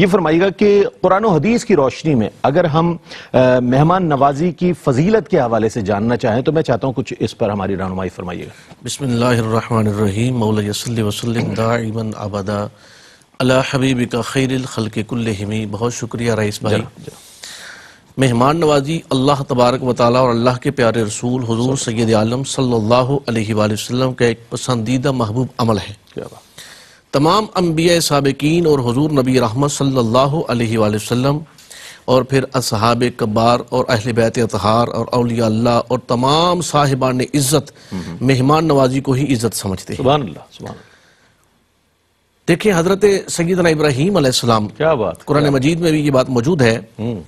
ये फरमाइएगा कि कुरान हदीस की रोशनी में अगर हम मेहमान नवाजी की फजीलत के हवाले से जानना चाहें तो मैं चाहता हूँ कुछ इस पर हमारी रहनुमाई फरमाइएगा बसमीम मौलसल वसलम दाइमन आबादा अला हबीब का खैर खलक बहुत शुक्रिया रईस भाई मेहमान नवाजी अल्लाह तबारक वाली और अल्लाह के प्यारे रसूल हजूर सैद आलम सल्ला वसम का एक पसंदीदा महबूब अमल है क्या बात तमाम अम्बिया सबकिन और हजूर नबी रहमत सल्ला वसम और फिर असहाब कबार और अहल बैत अतहार और अलिया अल्लाह और तमाम साहिबान इज़्ज़त मेहमान नवाजी को ही इज़्ज़त समझते हैं देखिये हजरत सैदना इब्राहिम क्या बात कुरान मजीद में भी ये बात मौजूद है हम्म।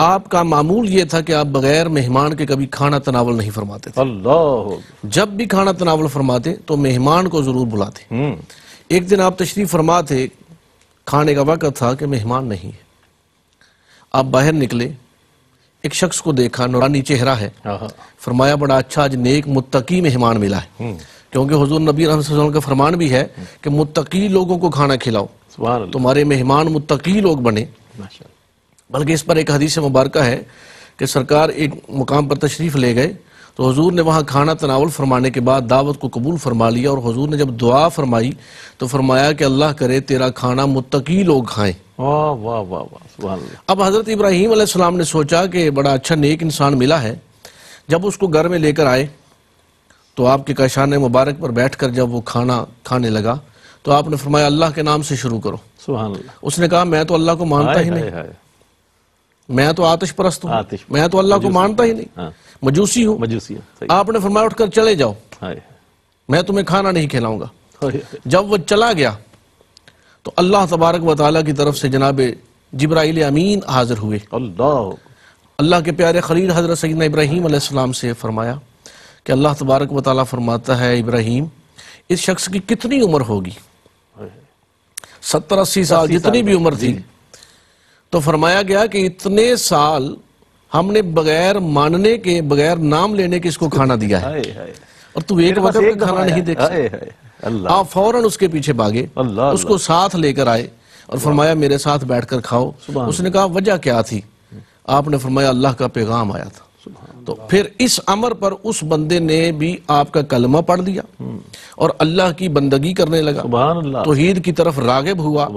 आपका मामूल ये था कि आप बगैर मेहमान के कभी खाना तनावल नहीं फरमाते थे अल्लाह जब भी खाना तनावल फरमाते तो मेहमान को जरूर बुलाते हम्म। एक दिन आप तशरीफ फरमाते खाने का वक़्त था कि मेहमान नहीं है आप बाहर निकले एक शख्स को देखा नौरानी चेहरा है फरमाया बड़ा अच्छा आज नेक मुत्तकी मेहमान मिला है हम्म। क्योंकि हजूर नबी का फरमान भी है कि मुत्तकी लोगों को खाना खिलाओ तुम्हारे मेहमान मुत्तकी लोग बने बल्कि इस पर एक हदीस मुबारक है कि सरकार एक मुकाम पर तशरीफ़ ले गए तो हजूर ने वहाँ खाना तनावल फरमाने के बाद दावत को कबूल फरमा लिया और हजूर ने जब दुआ फरमाई तो फरमाया कि अल्लाह करे तेरा खाना मुतकी लोग खाएं वाह वाह वाह वाह अब हज़रत इब्राहिम सलाम ने सोचा कि बड़ा अच्छा नेक इंसान मिला है जब उसको घर में लेकर आए तो आपके कशान मुबारक पर बैठ कर जब वो खाना खाने लगा तो आपने फरमाया अल्लाह के नाम से शुरू करो सुबह उसने कहा मैं तो अल्लाह को मानता ही नहीं मैं तो आतिश परस्त हूँ मैं तो अल्लाह को मानता ही नहीं हाँ। मजूसी हूँ आपने फरमाया उठकर चले जाओ मैं तुम्हें खाना नहीं खिलाऊंगा जब वो चला गया तो अल्लाह तबारक व की तरफ से जनाब जब्राइल अमीन हाजिर हुए अल्लाह के प्यारे खलील हजरत सैद इब्राहिम से फरमाया कि अल्लाह तबारक व फरमाता है इब्राहिम इस शख्स की कितनी उम्र होगी सत्तर अस्सी साल जितनी भी उम्र थी तो फरमाया गया कि इतने साल हमने बगैर मानने के बगैर नाम लेने के इसको खाना दिया है और तू एक वक्त में खाना नहीं देख आप फौरन उसके पीछे भागे उसको साथ लेकर आए और फरमाया मेरे साथ बैठकर खाओ उसने कहा वजह क्या थी आपने फरमाया अल्लाह का पैगाम आया था तो फिर इस अमर पर उस बंदे ने भी आपका कलमा पढ़ लिया और अल्लाह की बंदगी करने लगा तोहीद की तरफ रागिब हुआ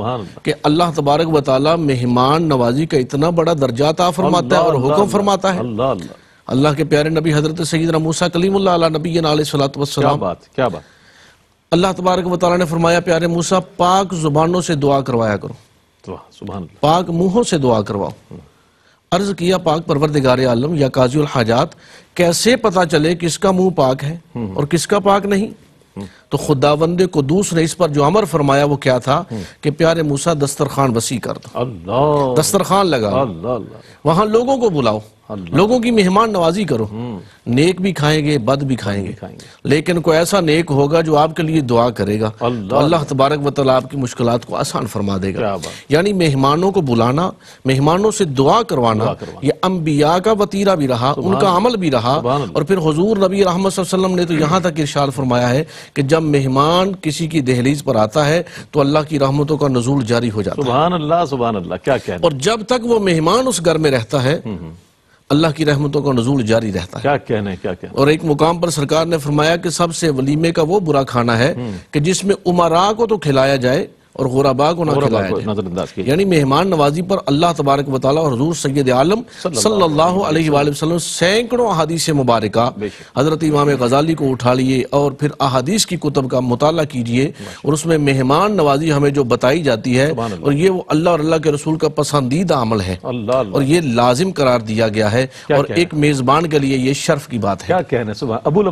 कि अल्लाह तबारक व मेहमान नवाजी का इतना बड़ा दर्जा ता फरमाता है और हुक्म फरमाता है अल्लाह के प्यारे नबी हजरत सईद मूसा कलीम नबी क्या बात क्या बात अल्लाह तबारक वाली ने फरमाया प्यारे मूसा पाक जुबानों से दुआ करवाया करो पाक मुंहों से दुआ करवाओ अर्ज किया पाक परवरदिगार आलम या काजी हाजात कैसे पता चले किसका मुंह पाक है हम्म। और किसका पाक नहीं हम्म। तो खुदावंदे को दूसरे इस पर जो अमर फरमाया वो क्या था हम्म। कि प्यारे मूसा दस्तरखान वसी कर दो दस्तरखान लगा वहां लोगों को बुलाओ लोगों की मेहमान नवाजी करो हम्म। नेक भी खाएंगे बद भी खाएंगे लेकिन कोई ऐसा नेक होगा जो आपके लिए दुआ करेगा अल्लाह तबारक वाल आपकी मुश्किल को आसान फरमा देगा यानी मेहमानों को बुलाना मेहमानों से दुआ करवाना ये अम्बिया का वतीरा भी रहा उनका अमल भी रहा और फिर हजूर नबी रहा ने तो यहाँ तक इर्शाद फरमाया है कि जब जब मेहमान किसी की दहलीज पर आता है तो अल्लाह की रहमतों का नजूल जारी हो जाता सुबहान है सुबहान अल्लाह सुबहान अल्लाह क्या कहना और जब तक वो मेहमान उस घर में रहता है हम्म, हम्म। अल्लाह की रहमतों का नजूल जारी रहता है क्या कहने क्या कहने और एक मुकाम पर सरकार ने फरमाया कि सबसे वलीमे का वो बुरा खाना है हम्म। कि जिसमें उमरा को तो खिलाया जाए और गुराबा को ना यानी मेहमान नवाजी पर अल्लाह तबारक वाली और हजूर सैद आलम सल्लाम सैकड़ों अहादीस मुबारक हज़रत इमाम गजाली को उठा लिए और फिर अहादीस की कुतब का मुताल कीजिए और उसमें मेहमान नवाजी हमें जो बताई जाती है और ये वो अल्लाह और अल्लाह के रसूल का पसंदीदा अमल है और ये लाजिम करार दिया गया है और एक मेज़बान के लिए ये शर्फ की बात है अबुल